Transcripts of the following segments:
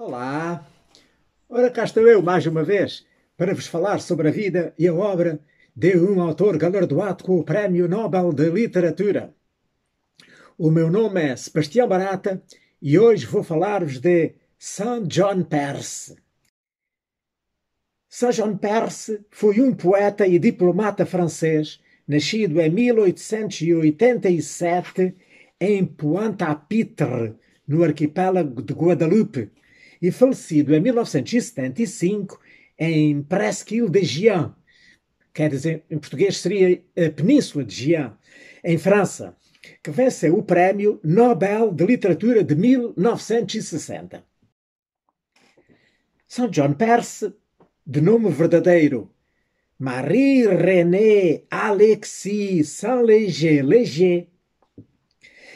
Olá! Ora cá estou eu mais uma vez para vos falar sobre a vida e a obra de um autor galardoado com o Prémio Nobel de Literatura. O meu nome é Sebastião Barata e hoje vou falar-vos de Saint John Perse. Saint John Perse foi um poeta e diplomata francês nascido em 1887 em Pointe-à-Pitre, no arquipélago de Guadalupe, e falecido em 1975 em Presqu'île de Gien, quer dizer, em português seria a eh, Península de Gien, em França, que venceu o Prémio Nobel de Literatura de 1960. São John Perse, de nome verdadeiro Marie-Renée Alexis Saint-Léger Léger,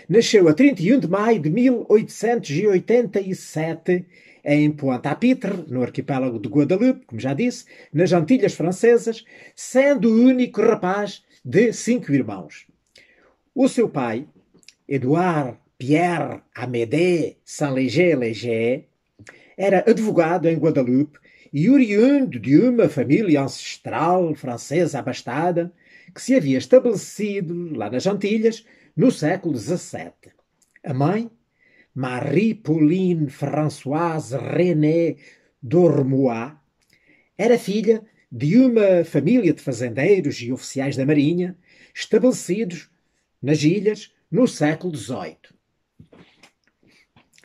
nasceu a 31 de maio de 1887 em Pointe-à-Pitre, no arquipélago de Guadalupe, como já disse, nas Antilhas Francesas, sendo o único rapaz de cinco irmãos. O seu pai, Edouard Pierre Amédée Saint-Léger-Léger, era advogado em Guadalupe e oriundo de uma família ancestral francesa abastada que se havia estabelecido lá nas Antilhas no século XVII. A mãe, Marie-Pauline Françoise René d'Ormois, era filha de uma família de fazendeiros e oficiais da Marinha estabelecidos nas ilhas no século XVIII.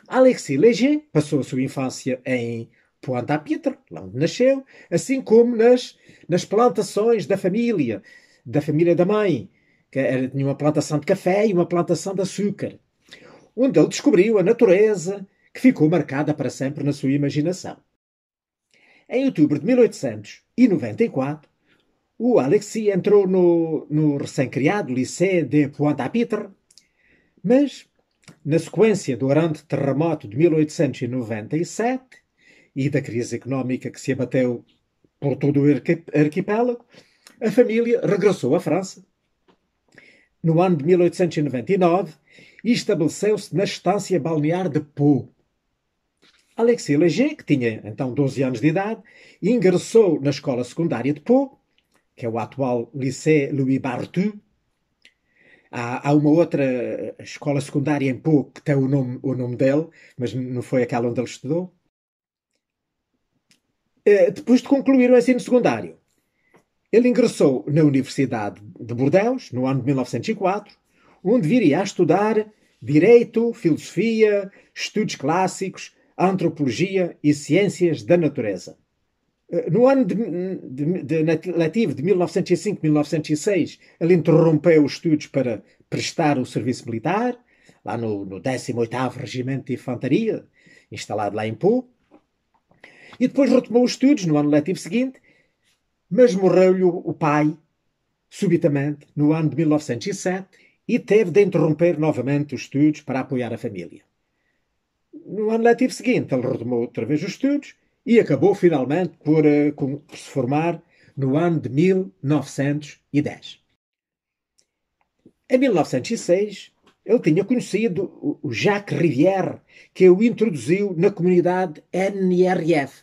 Alexis Léger passou a sua infância em Pointe-à-Pitre, lá onde nasceu, assim como nas, nas plantações da família, da família da mãe, que era, tinha uma plantação de café e uma plantação de açúcar onde ele descobriu a natureza que ficou marcada para sempre na sua imaginação. Em outubro de 1894, o Alexis entrou no, no recém-criado Lycée de Pointe-à-Pitre, mas, na sequência do grande terremoto de 1897 e da crise económica que se abateu por todo o arquipélago, a família regressou à França. No ano de 1899, e estabeleceu-se na estância balnear de Pau. Alexis Leger, que tinha então 12 anos de idade, ingressou na escola secundária de Pau, que é o atual Lycée Louis Bartu. Há, há, uma outra escola secundária em Pau que tem o nome, o nome dele, mas não foi aquela onde ele estudou. Eh, depois de concluir o ensino secundário, ele ingressou na Universidade de Bordeaux, no ano de 1904, onde viria a estudar direito, filosofia, estudos clássicos, antropologia e ciências da natureza. Eh, no ano de, de, de letivo de 1905-1906, ele interrompeu os estudos para prestar o serviço militar, lá no, no 18º Regimento de Infantaria, instalado lá em Pau. E depois retomou os estudos no ano letivo seguinte, mas morreu-lhe o pai, subitamente, no ano de 1907, e teve de interromper novamente os estudos para apoiar a família. No ano letivo seguinte, ele retomou outra vez os estudos e acabou finalmente por, eh, por se formar no ano de 1910. Em 1906, ele tinha conhecido o Jacques Rivière, que o introduziu na comunidade NRF,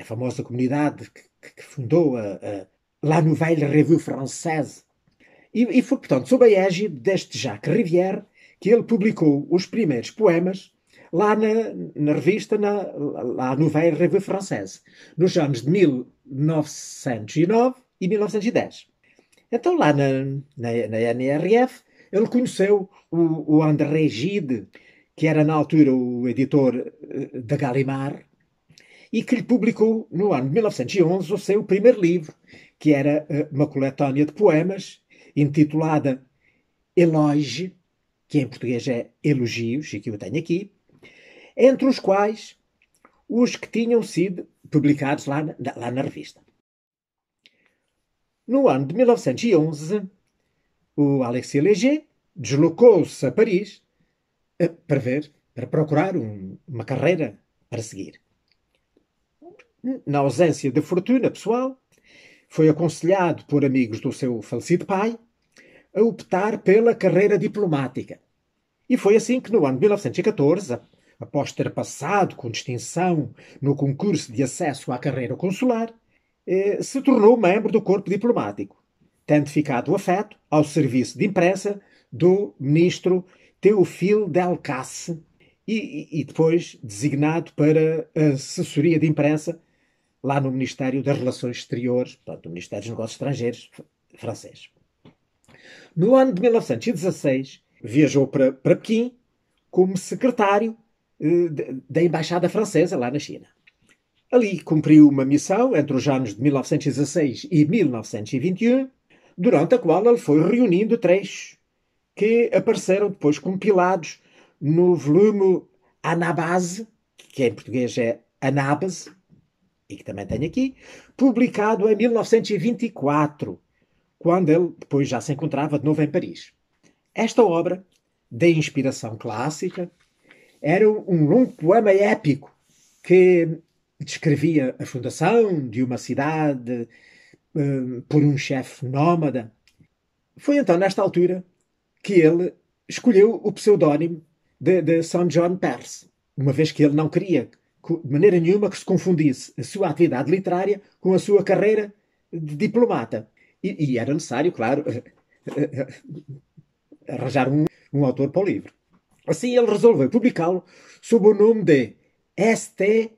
a famosa comunidade que, que fundou a, a La Nouvelle Revue Française, e, e foi, portanto, sob a égide deste Jacques Rivière que ele publicou os primeiros poemas lá na, na revista, na, lá no Velho Revue Française, nos anos de 1909 e 1910. Então, lá na, na, na NRF, ele conheceu o, o André Gide, que era na altura o editor eh, da Gallimard, e que lhe publicou no ano de 1911 o seu primeiro livro, que era eh, uma coletânea de poemas intitulada Eloge, que em português é Elogios, e que eu tenho aqui, entre os quais os que tinham sido publicados lá na, lá na revista. No ano de 1911, o Alexis Léger deslocou-se a Paris eh, para ver, para procurar um, uma carreira para seguir. Na ausência de fortuna pessoal, foi aconselhado por amigos do seu falecido pai a optar pela carreira diplomática. E foi assim que, no ano de 1914, após ter passado com distinção no concurso de acesso à carreira consular, eh, se tornou membro do corpo diplomático, tendo ficado afeto ao serviço de imprensa do ministro Teofil Delcasse e, e depois designado para a assessoria de imprensa lá no Ministério das Relações Exteriores, portanto, do Ministério dos Negócios Estrangeiros francês. No ano de 1916, viajou para, para Pequim como secretário eh, da Embaixada Francesa lá na China. Ali cumpriu uma missão entre os anos de 1916 e 1921, durante a qual ele foi reunindo trechos que apareceram depois compilados no volume Anabase, que em português é Anabase, e que também tenho aqui, publicado em 1924 quando ele depois já se encontrava de novo em Paris. Esta obra, de inspiração clássica, era um longo poema épico que descrevia a fundação de uma cidade um, por um chefe nómada. Foi então nesta altura que ele escolheu o pseudónimo de, de John Perse, uma vez que ele não queria de maneira nenhuma que se confundisse a sua atividade literária com a sua carreira de diplomata. E, e era necessário, claro, eh, eh, eh, arranjar um, um autor para o livro. Assim ele resolveu publicá-lo sob o nome de St.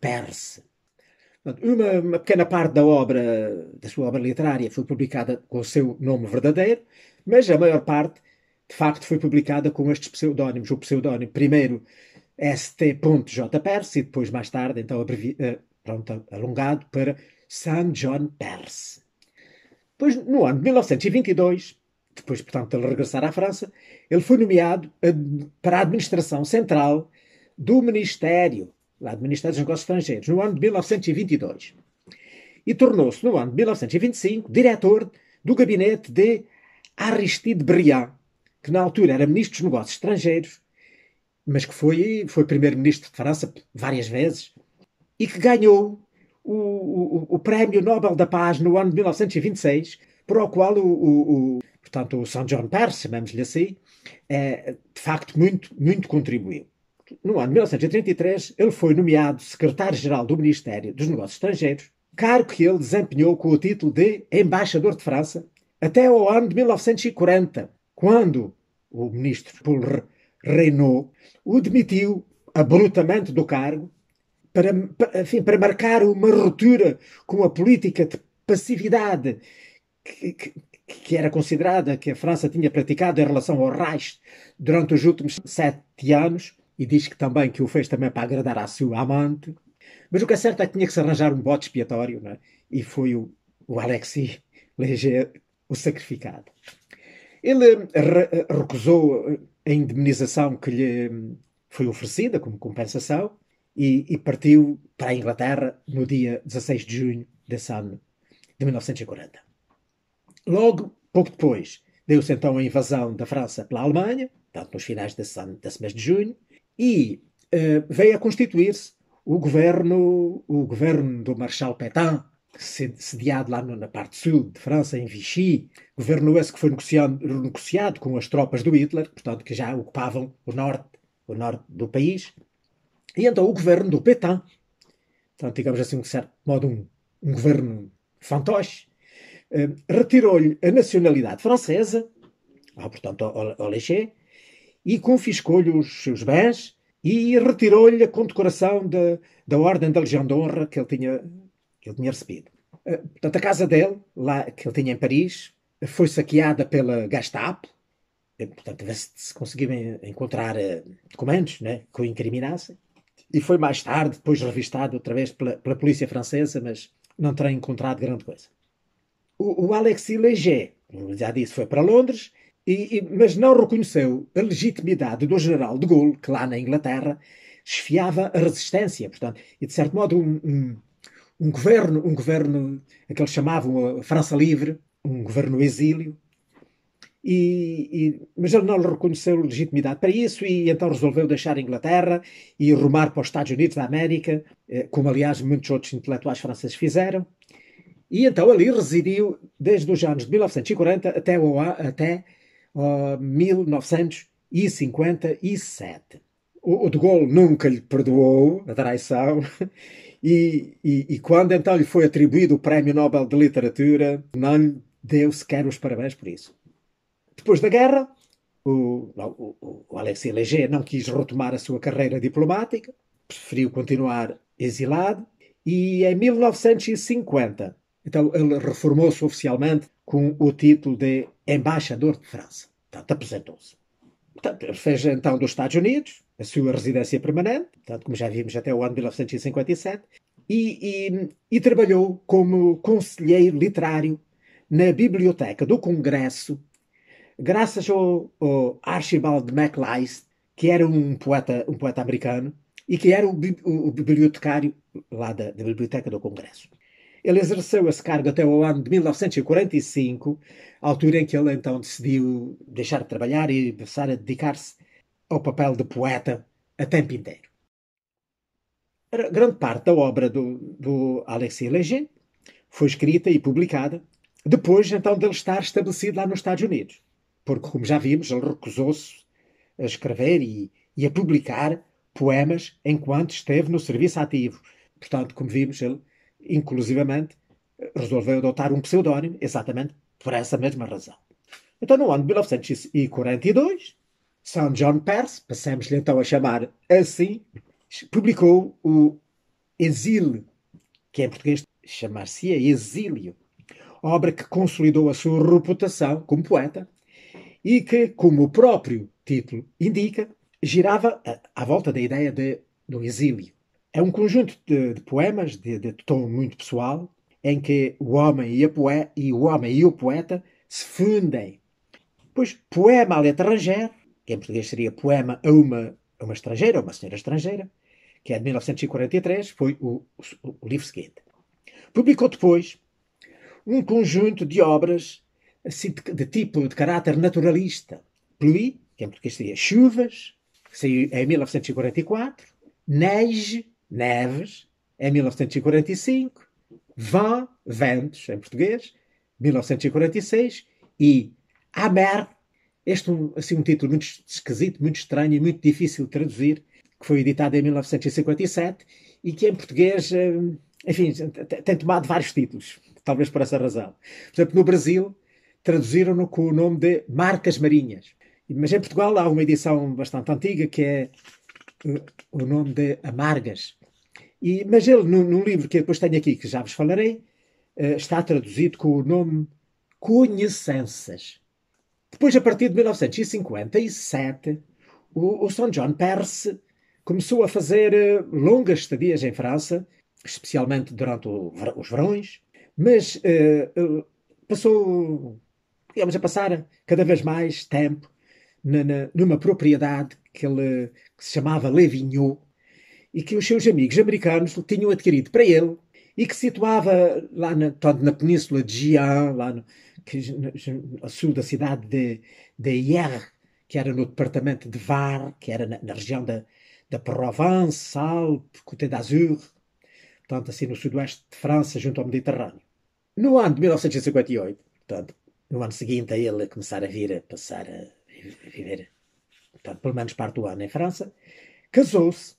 Perse. Uma, uma, pequena parte da obra, da sua obra literária, foi publicada com o seu nome verdadeiro, mas a maior parte, de facto, foi publicada com estes pseudónimos. O pseudónimo primeiro St. J. Perse e depois, mais tarde, então, abrevi... pronto, alongado para San John Perse. Pois, no ano de 1922, depois, portanto, de ele regressar à França, ele foi nomeado para a administração central do Ministério, lá do Ministério dos Negócios Estrangeiros, no ano de 1922. E tornou-se, no ano de 1925, diretor do gabinete de Aristide Briand, que na altura era ministro dos Negócios Estrangeiros, mas que foi, foi primeiro-ministro de França várias vezes, e que ganhou o, o, o Prémio Nobel da Paz no ano de 1926, para o qual o, o, o portanto, o São John Perse, chamamos-lhe assim, é, de facto muito, muito contribuiu. No ano de 1933, ele foi nomeado secretário-geral do Ministério dos Negócios Estrangeiros, cargo que ele desempenhou com o título de Embaixador de França, até ao ano de 1940, quando o ministro Paul Reynaud o demitiu abruptamente do cargo para, para, enfim, para marcar uma ruptura com a política de passividade que, que, que, era considerada, que a França tinha praticado em relação ao Reich durante os últimos sete anos, e diz que também que o fez também para agradar à sua amante. Mas o que é certo é que tinha que se arranjar um bote expiatório, é? e foi o, o Leger o sacrificado. Ele re recusou a indemnização que lhe hum, foi oferecida como compensação, e, e partiu para a Inglaterra no dia 16 de junho desse ano de 1940. Logo, pouco depois, deu-se então a invasão da França pela Alemanha, nos finais desse, ano, desse mês de junho, e uh, veio a constituir-se o governo, o governo do Marshal Pétain, sediado lá na parte sul de França, em Vichy, governo esse que foi negociado, negociado com as tropas do Hitler, portanto, que já ocupavam o norte, o norte do país, e então o governo do Petain, então, digamos assim, de certo modo, um, um governo fantoche, eh, retirou-lhe a nacionalidade francesa, ah, portanto, ao, Léger, e confiscou-lhe os seus bens e retirou-lhe a condecoração da, da Ordem da Legião de Honra que ele tinha, que ele tinha recebido. Eh, portanto, a casa dele, lá que ele tinha em Paris, foi saqueada pela Gestapo, eh, portanto, se conseguiam encontrar eh, comandos, documentos né, que o incriminassem e foi mais tarde, depois revistado outra vez pela, pela polícia francesa, mas não terá encontrado grande coisa. O, o Alexis Leger, já disse, foi para Londres, e, e, mas não reconheceu a legitimidade do general de Gaulle, que lá na Inglaterra esfiava a resistência, portanto, e de certo modo um, um, um governo, um governo, aquele chamavam a França Livre, um governo exílio, e, e, mas ele não lhe reconheceu legitimidade para isso e então resolveu deixar a Inglaterra e rumar para os Estados Unidos da América, eh, como aliás muitos outros intelectuais franceses fizeram. E então ali residiu desde os anos de 1940 até, até uh, 1957. O, o, de Gaulle nunca lhe perdoou a traição e, e, e quando então lhe foi atribuído o Prémio Nobel de Literatura, não lhe deu sequer os parabéns por isso. Depois da guerra, o, o, o Alexei Leger não quis retomar a sua carreira diplomática, preferiu continuar exilado, e em 1950, então ele reformou-se oficialmente com o título de Embaixador de França. Portanto, apresentou-se. Portanto, ele fez então dos Estados Unidos a sua residência permanente, portanto, como já vimos até o ano de 1957, e, e, e trabalhou como conselheiro literário na Biblioteca do Congresso graças ao, ao Archibald MacLeist, que era um poeta, um poeta americano e que era o, o, o bibliotecário lá da, da Biblioteca do Congresso. Ele exerceu esse cargo até o ano de 1945, altura em que ele então decidiu deixar de trabalhar e passar a dedicar-se ao papel de poeta a tempo inteiro. A grande parte da obra do, do Alexis Leger foi escrita e publicada depois então dele estar estabelecido lá nos Estados Unidos porque, como já vimos, ele recusou-se a escrever e, e, a publicar poemas enquanto esteve no serviço ativo. Portanto, como vimos, ele, inclusivamente, resolveu adotar um pseudónimo exatamente por essa mesma razão. Então, no ano de 1942, St. John Perse, passamos-lhe então a chamar assim, publicou o Exílio, que em português chamar-se Exílio, obra que consolidou a sua reputação como poeta e que, como o próprio título indica, girava à volta da ideia de, do exílio. É um conjunto de, de poemas de, de, tom muito pessoal em que o homem e, poe, e o homem e o poeta se fundem. Pois poema à letra estrangeira, que em português seria poema a uma, a uma estrangeira, a uma senhora estrangeira, que é de 1943, foi o, o, o livro seguinte. Publicou depois um conjunto de obras assim, de, de, tipo, de caráter naturalista. Pluie, que é em português seria chuvas, que saiu em 1944. Neige, neves, em 1945. Vent, ventos, em português, 1946. E Amer, este assim, um título muito esquisito, muito estranho e muito difícil de traduzir, que foi editado em 1957 e que em português, eh, enfim, tem tomado vários títulos, talvez por essa razão. Por exemplo, no Brasil, traduziram-no com o nome de Marcas Marinhas. Mas em Portugal há uma edição bastante antiga que é eh, o nome de Amargas. E, mas ele, num, num, livro que depois tenho aqui, que já vos falarei, eh, está traduzido com o nome Conhecenças. Depois, a partir de 1957, o, o Sir John Perse começou a fazer eh, longas estadias em França, especialmente durante o, os verões, mas uh, passou digamos, a passar cada vez mais tempo na, na, numa propriedade que, ele, que se chamava Levignon e que os seus amigos americanos tinham adquirido para ele e que situava lá na, na península de Gian, lá no, que, a sul da cidade de, de Hier, que era no departamento de Var, que era na, na região da, da Provence, Alpes, Côte d'Azur, portanto, assim no sudoeste de França, junto ao Mediterrâneo. No ano de 1958, portanto, no ano seguinte a ele começar a vir a passar a viver, portanto, pelo menos parte do ano em França, casou-se.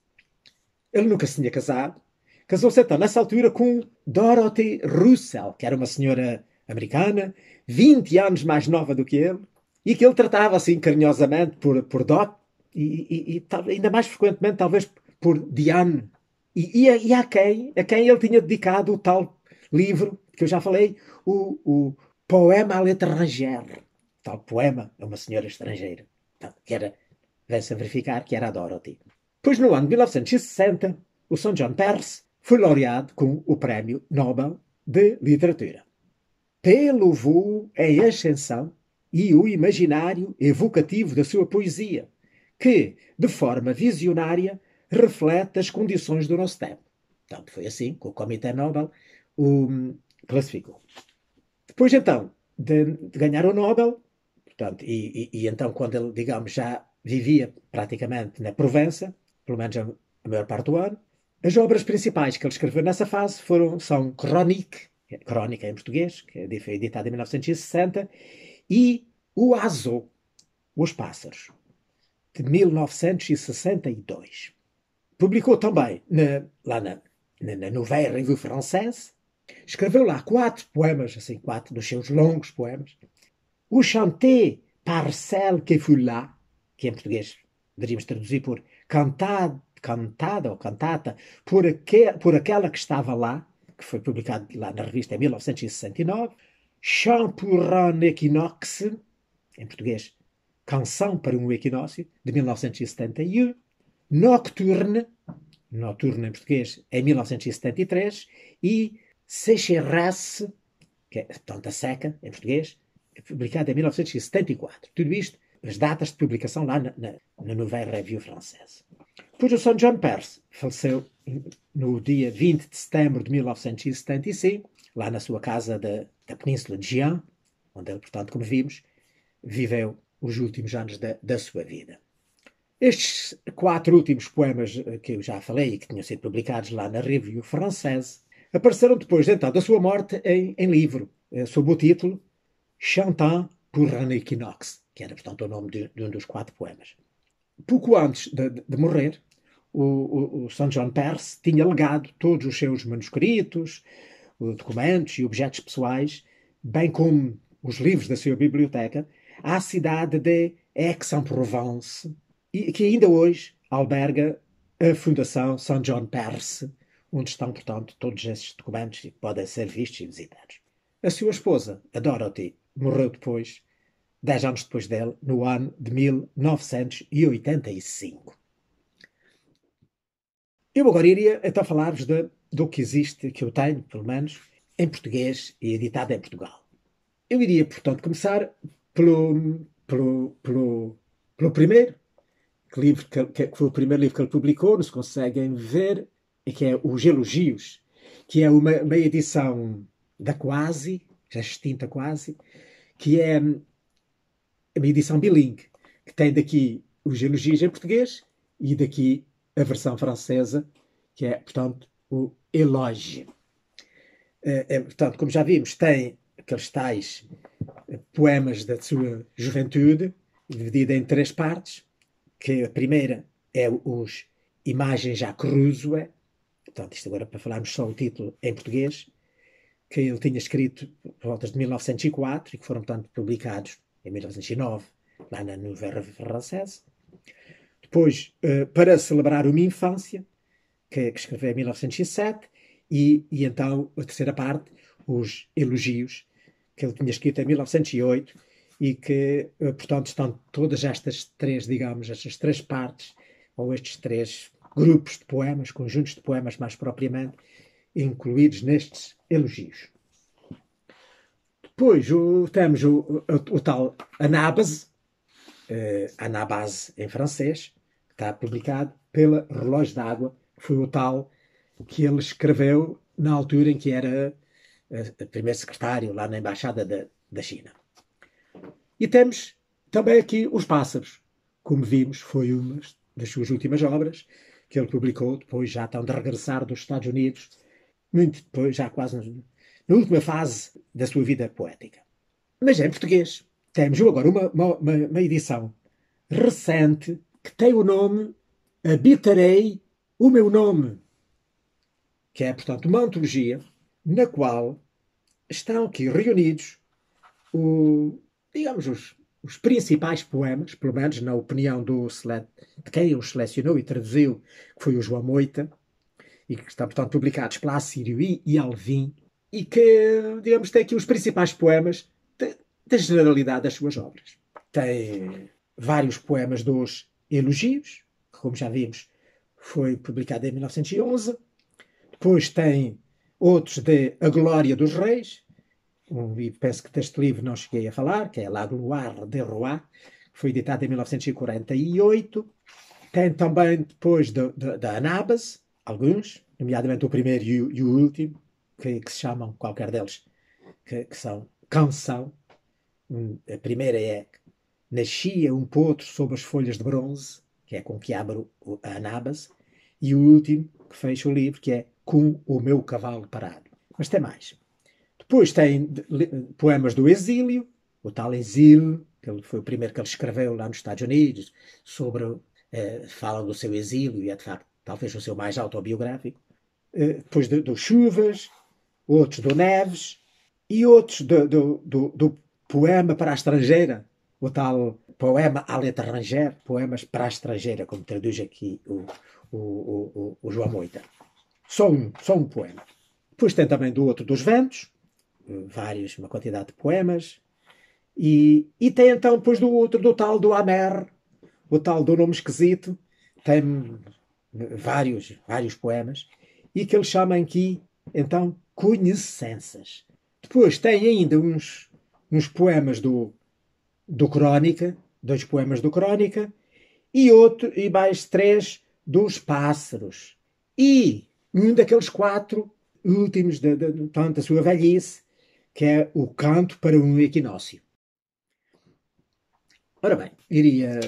Ele nunca se tinha casado. Casou-se então, nessa altura, com Dorothy Russell, que era uma senhora americana, 20 anos mais nova do que ele, e que ele tratava assim carinhosamente por, por Dot, e, e, e ainda mais frequentemente, talvez, por Diane. E, e, a, e a quem, a quem ele tinha dedicado o tal livro que eu já falei, o, o poema à letra Ranger. Tal poema é uma senhora estrangeira, que era, vem-se a verificar, que era a Dorothy. Pois no ano de 1960, o São John Perse foi laureado com o Prémio Nobel de Literatura. Pelo voo em é ascensão e o imaginário evocativo da sua poesia, que, de forma visionária, reflete as condições do nosso tempo. Portanto, foi assim que o Comitê Nobel o hum, classificou. Pois então, de, de ganhar o Nobel, portanto, e, e, e, então quando ele, digamos, já vivia praticamente na Provença, pelo menos a, a, maior parte do ano, as obras principais que ele escreveu nessa fase foram, são Chronique, é, Crónica em português, que é foi editada em 1960, e O Azo, Os Pássaros, de 1962. Publicou também na, lá na, na, na Nouvelle Revue Française, Escreveu lá quatro poemas, assim, quatro dos seus longos poemas. O chanté parcel que fui lá, que em português deveríamos traduzir por cantado, cantada ou cantata, por, aquel, por aquela que estava lá, que foi publicado lá na revista em 1969. Chant pour un équinoxe, em português, Canção para um Equinócio, de 1971, Nocturne, Nocturne em português, em 1973, e Seixerrasse, que é, Tonta seca, em português, publicada em 1974. Tudo isto, as datas de publicação lá na, na, na Nouvelle Revue Française. Depois o São John Perse, faleceu no dia 20 de setembro de 1975, lá na sua casa da, da Península de Jean, onde ele, portanto, como vimos, viveu os últimos anos da, da sua vida. Estes quatro últimos poemas eh, que eu já falei e que tinham sido publicados lá na Revue Française Apareceram depois, então, da sua morte em, em livro, eh, sob o título Chantant pour René équinoxe, que era, portanto, o nome de, de, um dos quatro poemas. Pouco antes de, de morrer, o, o, o John Perse tinha legado todos os seus manuscritos, eh, documentos e objetos pessoais, bem como os livros da sua biblioteca, à cidade de Aix-en-Provence, que ainda hoje alberga a Fundação Saint John Perse, onde estão, portanto, todos esses documentos que podem ser vistos e visitados. A sua esposa, a Dorothy, morreu depois, dez anos depois dele, no ano de 1985. Eu agora iria então falar-vos do que existe, que eu tenho, pelo menos, em português e editado em Portugal. Eu iria, portanto, começar pelo, pelo, pelo, pelo primeiro, que, livro que, que, foi o primeiro livro que ele publicou, Não se conseguem ver, e que é Os Elogios, que é uma, uma edição da Quase, já extinta quase, que é hum, uma edição bilingue, que tem daqui os elogios em português e daqui a versão francesa, que é, portanto, o Eloge. É, é, portanto, como já vimos, tem aqueles tais eh, poemas da sua juventude, dividida em três partes, que a primeira é os Imagens à Cruzue, portanto, isto agora para falarmos só o título em português, que ele tinha escrito por volta de 1904 e que foram, portanto, publicados em 1909, lá na Nouvelle Française. Depois, eh, para celebrar uma infância, que, é, que escreveu em 1907, e, e então a terceira parte, os elogios, que ele tinha escrito em 1908 e que, eh, portanto, estão todas estas três, digamos, estas três partes, ou estes três grupos de poemas, conjuntos de poemas mais propriamente, incluídos nestes elogios. Depois o, temos o, o, o tal Anabase, eh, Anabase em francês, que está publicado pela Relógio d'Água, que foi o tal que ele escreveu na altura em que era eh, primeiro secretário lá na Embaixada da, da China. E temos também aqui os pássaros. Como vimos, foi uma das suas últimas obras, que ele publicou depois já estão de regressar dos Estados Unidos, muito depois, já quase na última fase da sua vida poética. Mas é em português. Temos agora uma, uma, uma edição recente que tem o nome Habitarei o Meu Nome, que é, portanto, uma antologia na qual estão aqui reunidos o, digamos, os os principais poemas, pelo menos na opinião do de quem os selecionou e traduziu, que foi o João Moita, e que estão, portanto, publicados pela Assírio e, Alvim, e que, digamos, tem aqui os principais poemas da generalidade das suas obras. Tem vários poemas dos Elogios, que, como já vimos, foi publicado em 1911. Depois tem outros de A Glória dos Reis, um livro, penso que deste livro não cheguei a falar, que é La Gloire de Rouen, que foi editado em 1948. Tem também depois da de, de, de Anabas, alguns, nomeadamente o primeiro e o, e o último, que, que, se chamam, qualquer deles, que, que são Canção. A primeira é Nascia um potro sob as folhas de bronze, que é com que abro a Anabas, e o último que fecha o livro, que é Com o meu cavalo parado. Mas tem mais. Depois tem poemas do exílio, o tal exílio, que foi o primeiro que ele escreveu lá nos Estados Unidos, sobre eh, fala do seu exílio e é de facto talvez o seu mais autobiográfico. Eh, depois do, do, Chuvas, outros do Neves e outros do, do, do poema para a estrangeira, o tal poema à letra ranger, poemas para a estrangeira, como traduz aqui o, o, o, o João Moita. Só um, só um poema. Depois tem também do outro dos ventos, vários, uma quantidade de poemas. E, e tem então, depois do outro, do tal do Amer, o tal do nome esquisito, tem vários, vários poemas, e que ele chama aqui, então, Conhecenças. Depois tem ainda uns, uns poemas do, do Crónica, dois poemas do Crónica, e outro, e mais três dos Pássaros. E um daqueles quatro últimos, de, da sua velhice, que é o canto para um equinócio. Ora bem, iria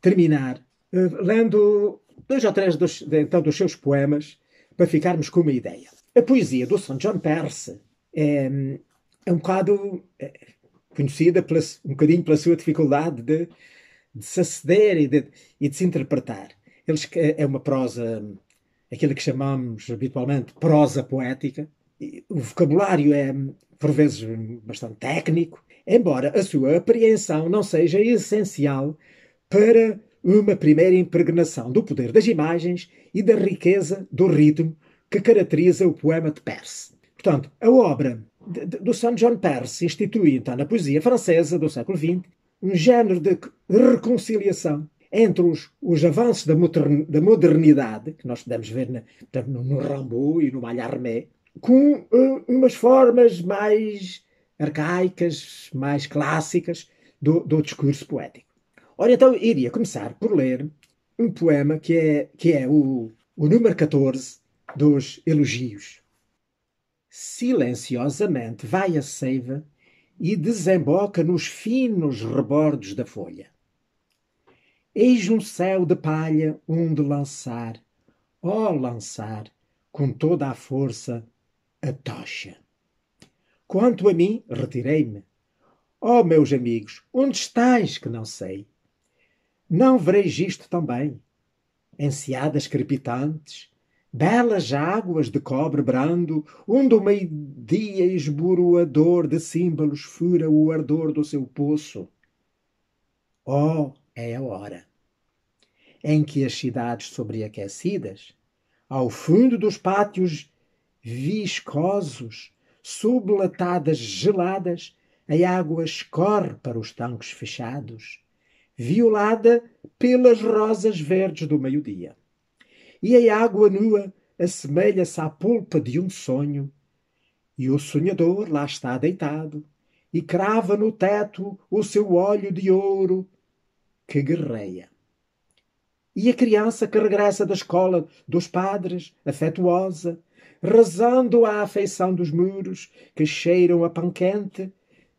terminar uh, lendo dois ou três dos, de, então, dos seus poemas para ficarmos com uma ideia. A poesia do São John Perse é, hum, é um bocado é, conhecida pela, um bocadinho pela sua dificuldade de, de se aceder e de, e de se interpretar. Eh, é uma prosa, hum, aquilo que chamamos habitualmente prosa poética, o vocabulário é, por vezes, bastante técnico, embora a sua apreensão não seja essencial para uma primeira impregnação do poder das imagens e da riqueza do ritmo que caracteriza o poema de Perse. Portanto, a obra de, de, do Saint John Perse institui, então, na poesia francesa do século XX, um género de reconciliação entre os, os avanços da, modernidade, que nós podemos ver na, no, no Rambo e no Mallarmé, com uh, umas formas mais arcaicas, mais clássicas do, do discurso poético. Ora, então iria começar por ler um poema que é, que é o, o número 14 dos Elogios. Silenciosamente vai a seiva e desemboca nos finos rebordos da folha. Eis um céu de palha onde lançar, ó oh lançar, com toda a força a tocha. Quanto a mim, retirei-me. Oh, meus amigos, onde estáis que não sei? Não vereis isto também? Enseadas crepitantes, belas águas de cobre brando, onde o meio-dia esboroador de símbolos fura o ardor do seu poço. Oh, é a hora em que as cidades sobreaquecidas, ao fundo dos pátios viscosos, sublatadas geladas, a água escorre para os tanques fechados, violada pelas rosas verdes do meio-dia. E a água nua assemelha-se à polpa de um sonho, e o sonhador lá está deitado, e crava no teto o seu olho de ouro que guerreia. E a criança que regressa da escola dos padres, afetuosa, rezando à afeição dos muros que cheiram a quente,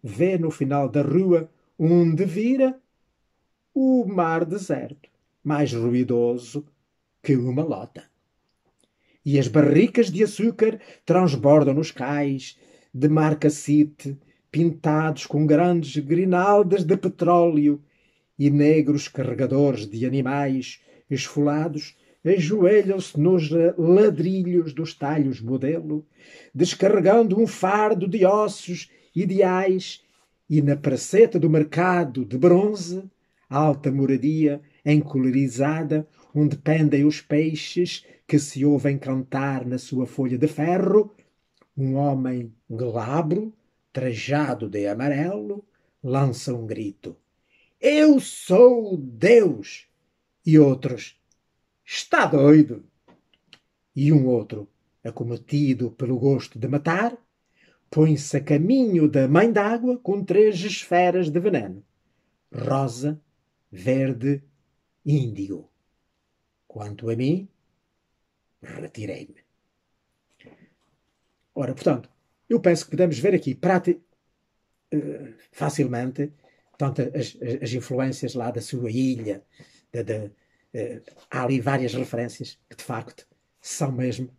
vê no final da rua onde vira o mar deserto, mais ruidoso que uma lota. E as barricas de açúcar transbordam nos cais de marcacite, pintados com grandes grinaldas de petróleo e negros carregadores de animais esfolados ajoelham-se nos ladrilhos dos talhos modelo, descarregando um fardo de ossos ideais, e na praceta do mercado de bronze, alta moradia encolorizada, onde pendem os peixes que se ouvem cantar na sua folha de ferro, um homem glabro, trajado de amarelo, lança um grito: Eu sou Deus! E outros: Está doido! E um outro, acometido é pelo gosto de matar, põe-se a caminho da mãe d'água com três esferas de veneno: rosa, verde, índigo. Quanto a mim, retirei-me. Ora, portanto, eu penso que podemos ver aqui prati- uh, eh, facilmente tanto as, as, influências lá da sua ilha, da, da eh, há ali várias referências que, de facto, são mesmo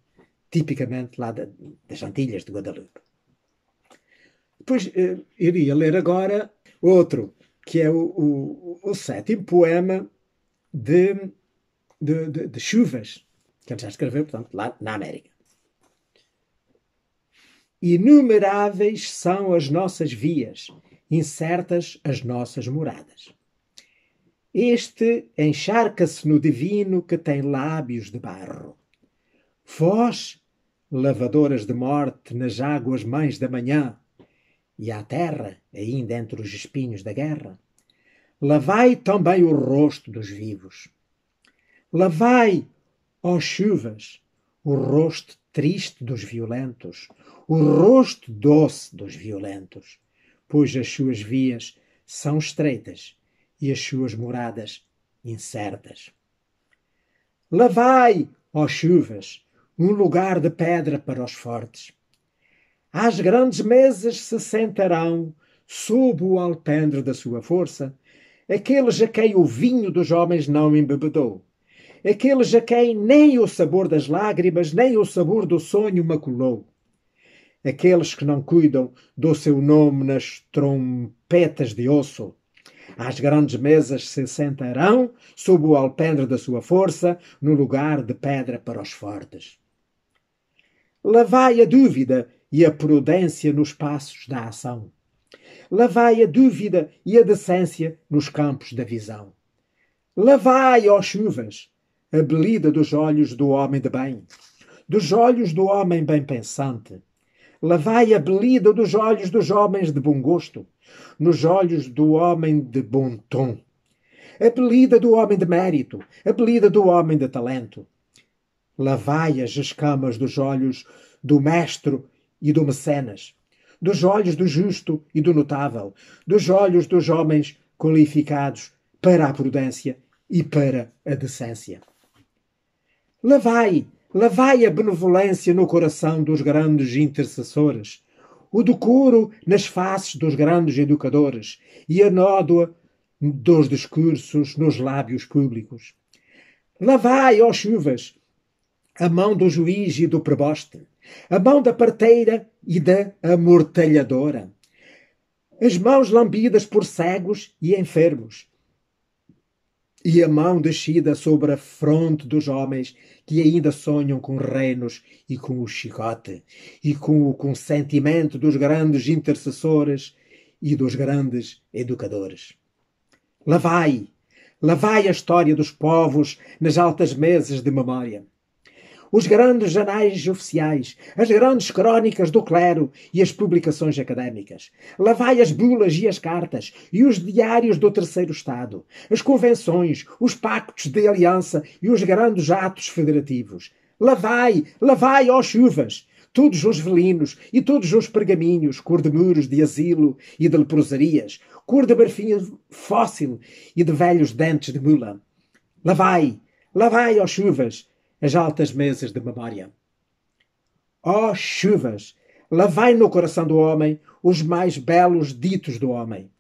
tipicamente lá da, das Antilhas de Guadalupe. Depois eh, iria ler agora outro, que é o, o, o sétimo poema de, de, de, de Chuvas, que ele já escreveu, portanto, lá na América. Inumeráveis são as nossas vias, incertas as nossas moradas. Este encharca-se no divino que tem lábios de barro. Vós, lavadoras de morte nas águas mães da manhã, e à terra, ainda entre os espinhos da guerra, lavai também o rosto dos vivos. Lavai, ó chuvas, o rosto triste dos violentos, o rosto doce dos violentos, pois as suas vias são estreitas e as suas moradas incertas. Lavai, ó chuvas, um lugar de pedra para os fortes. Às grandes mesas se sentarão, sob o alpendre da sua força, aqueles a quem o vinho dos homens não embebedou, aqueles a quem nem o sabor das lágrimas, nem o sabor do sonho maculou, aqueles que não cuidam do seu nome nas trompetas de osso, às grandes mesas se sentarão, sob o alpendre da sua força, no lugar de pedra para os fortes. Lavai a dúvida e a prudência nos passos da ação. Lavai a dúvida e a decência nos campos da visão. Lavai, ó chuvas, a belida dos olhos do homem de bem, dos olhos do homem bem pensante, Lavai a belida dos olhos dos homens de bom gosto, nos olhos do homem de bom tom. A belida do homem de mérito, a belida do homem de talento. Lavai as escamas dos olhos do mestre e do mecenas, dos olhos do justo e do notável, dos olhos dos homens qualificados para a prudência e para a decência. Lavai Lavai a benevolência no coração dos grandes intercessores, o decoro nas faces dos grandes educadores e a nódoa dos discursos nos lábios públicos. Lavai, ó chuvas, a mão do juiz e do preboste, a mão da parteira e da amortalhadora, as mãos lambidas por cegos e enfermos, e a mão descida sobre a fronte dos homens que ainda sonham com reinos e com o chicote, e com o consentimento dos grandes intercessores e dos grandes educadores. Lavai, lavai a história dos povos nas altas mesas de memória os grandes jornais oficiais, as grandes crónicas do clero e as publicações académicas. Lavai as bulas e as cartas e os diários do terceiro Estado, as convenções, os pactos de aliança e os grandes atos federativos. Lavai, lavai, ó chuvas! Todos os velinos e todos os pergaminhos, cor de muros de asilo e de leprosarias, cor de marfim fóssil e de velhos dentes de mula. Lavai, lavai, ó chuvas! as altas mesas de memória. Ó oh, chuvas, lavai no coração do homem os mais belos ditos do homem,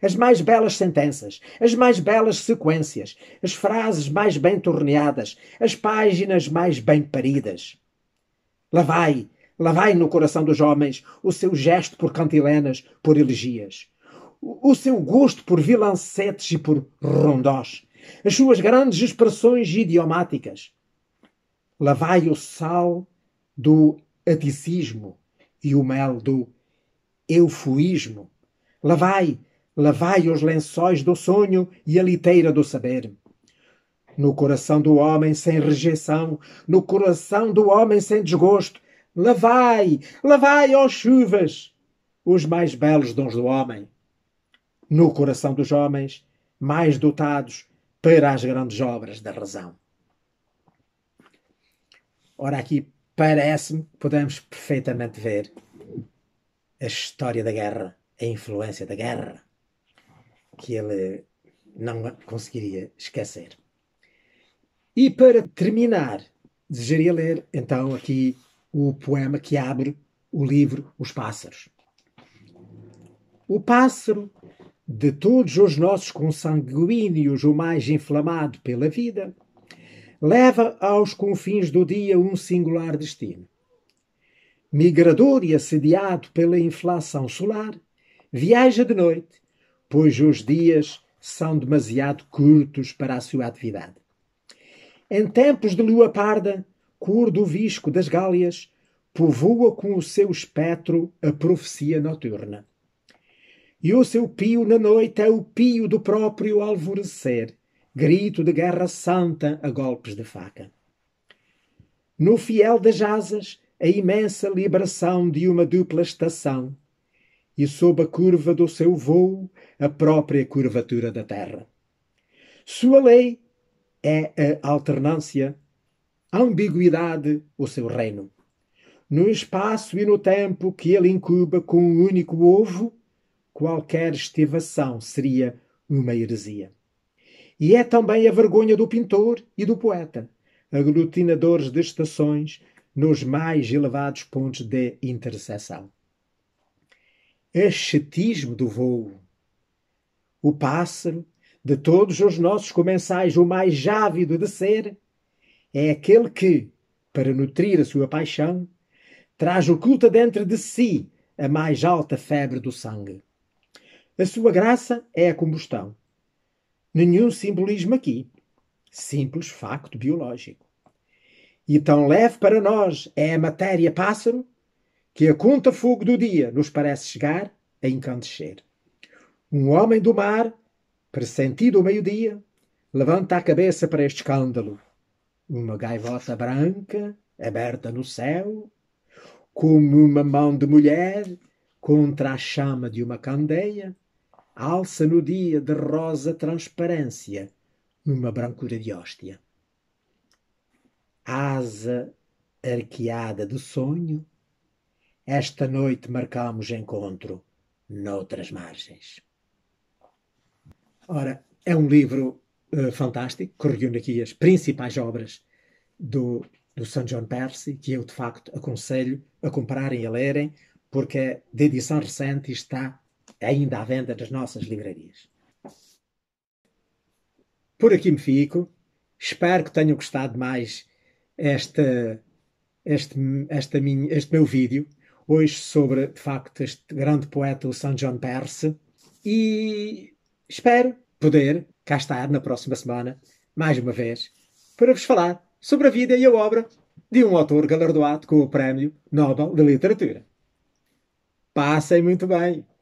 as mais belas sentenças, as mais belas sequências, as frases mais bem torneadas, as páginas mais bem paridas. Lavai, lavai no coração dos homens o seu gesto por cantilenas, por elegias, o seu gosto por vilancetes e por rondós, as suas grandes expressões idiomáticas, Lavai o sal do aticismo e o mel do eufoísmo. Lavai, lavai os lençóis do sonho e a liteira do saber. No coração do homem sem rejeição, no coração do homem sem desgosto, lavai, lavai, ó chuvas, os mais belos dons do homem. No coração dos homens, mais dotados para as grandes obras da razão. Ora, aqui parece-me que podemos perfeitamente ver a história da guerra, a influência da guerra, que ele não conseguiria esquecer. E para terminar, desejaria ler então aqui o poema que abre o livro Os Pássaros. O pássaro, de todos os nossos consanguíneos, o mais inflamado pela vida, leva aos confins do dia um singular destino. Migrador e assediado pela inflação solar, viaja de noite, pois os dias são demasiado curtos para a sua atividade. Em tempos de lua parda, cor do visco das galhas, povoa com o seu espectro a profecia noturna. E o seu pio na noite é o pio do próprio alvorecer, grito de guerra santa a golpes de faca. No fiel das asas, a imensa libração de uma dupla estação, e sob a curva do seu vôo, a própria curvatura da terra. Sua lei é a alternância, a ambiguidade, o seu reino. No espaço e no tempo que ele incuba com um único ovo, qualquer estivação seria uma heresia e é também a vergonha do pintor e do poeta, aglutinadores de estações nos mais elevados pontos de interseção. Ascetismo do voo. O pássaro, de todos os nossos comensais o mais ávido de ser, é aquele que, para nutrir a sua paixão, traz oculta dentro de si a mais alta febre do sangue. A sua graça é a combustão, Nenhum simbolismo aqui. Simples facto biológico. E tão leve para nós é a matéria pássaro que a conta fogo do dia nos parece chegar a encandecer. Um homem do mar, pressentido ao meio-dia, levanta a cabeça para este escândalo. Uma gaivota branca, aberta no céu, como uma mão de mulher contra a chama de uma candeia, alça no dia de rosa transparência numa brancura de hóstia. Asa arqueada do sonho, esta noite marcamos encontro noutras margens. Ora, é um livro uh, fantástico que reúne aqui as principais obras do, do São John Percy, que eu de facto aconselho a comprarem e a lerem, porque é de edição recente e está ainda à venda das nossas livrarias. Por aqui me fico. Espero que tenham gostado mais esta, este, esta minha, este meu vídeo, hoje sobre, de facto, este grande poeta, o São John Perse. E espero poder cá estar na próxima semana, mais uma vez, para vos falar sobre a vida e a obra de um autor galardoado com o Prémio Nobel de Literatura. Passem muito bem!